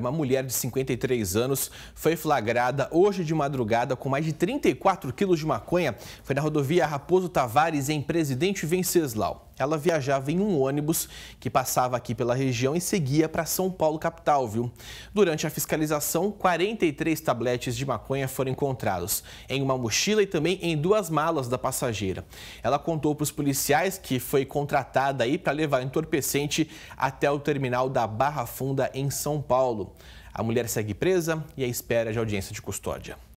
Uma mulher de 53 anos foi flagrada hoje de madrugada com mais de 34 quilos de maconha. Foi na rodovia Raposo Tavares, em Presidente Venceslau. Ela viajava em um ônibus que passava aqui pela região e seguia para São Paulo capital, viu? Durante a fiscalização, 43 tabletes de maconha foram encontrados em uma mochila e também em duas malas da passageira. Ela contou para os policiais que foi contratada aí para levar entorpecente até o terminal da Barra Funda em São Paulo. A mulher segue presa e à espera de audiência de custódia.